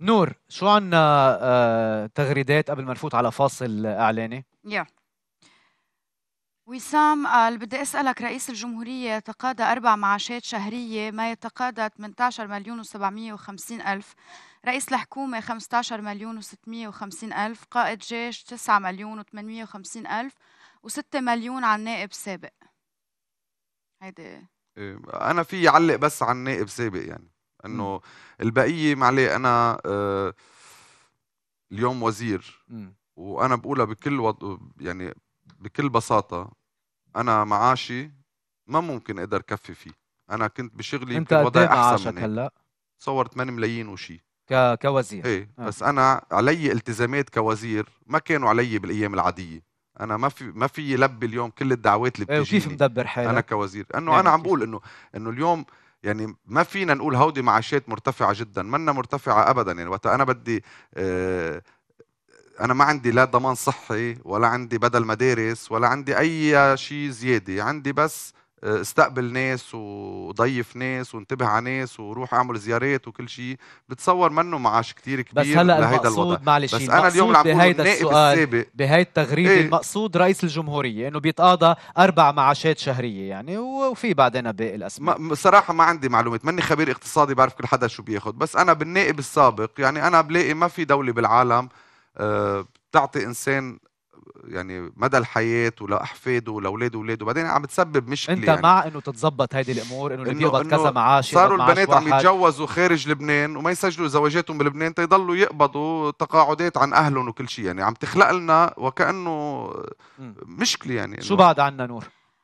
نور شو عنا آه، آه، تغريدات قبل ما نفوت على فاصل اعلاني يا وسام قال بدي اسالك رئيس الجمهوريه يتقاضى اربع معاشات شهريه ما يتقاضى 18 مليون و750 الف رئيس الحكومه 15 مليون و650 الف قائد جيش 9 مليون و850 الف و6 مليون على النائب سابق هيدي إيه، انا في علق بس على النائب سابق يعني انه البقيه معلي انا آه، اليوم وزير م. وانا بقولها بكل وض... يعني بكل بساطه انا معاشي ما ممكن اقدر كفي فيه انا كنت بشغلي انت وضع إيه احسن من هلا تصور 8 ملايين وشي ك... كوزير ايه آه. بس انا علي التزامات كوزير ما كانوا علي بالايام العاديه انا ما في ما في لبي اليوم كل الدعوات اللي إيه، بتجيني مدبر حالك انا كوزير انه يعني انا عم بقول انه انه اليوم يعني ما فينا نقول هودي معاشات مرتفعه جدا منا مرتفعه ابدا يعني وقت انا بدي آه، انا ما عندي لا ضمان صحي ولا عندي بدل مدارس ولا عندي اي شيء زياده عندي بس استقبل ناس وضيف ناس وانتبه على ناس وروح اعمل زيارات وكل شيء بتصور منه معاش كثير كبير بس هلا لهيدا الوضع معلش بس انا اليوم عم بهيدا السؤال السابق بهي التغريده إيه؟ المقصود رئيس الجمهوريه انه بيتقاضى اربع معاشات شهريه يعني وفي بعدين باقي الاسماء صراحه ما عندي معلومات ماني خبير اقتصادي بعرف كل حدا شو بياخذ بس انا بالنائب السابق يعني انا بلاقي ما في دوله بالعالم أه بتعطي انسان يعني مدى الحياه ولاحفاده ولاولاده اولاده بعدين عم تسبب مشكله انت يعني. مع انه تتظبط هذه الامور انه اللي بيقبض كذا معاش صاروا البنات عم يتجوزوا خارج لبنان وما يسجلوا زواجاتهم بلبنان تيضلوا يقبضوا تقاعدات عن اهلهم وكل شيء يعني عم تخلق لنا وكانه مشكله يعني شو بعد عنا نور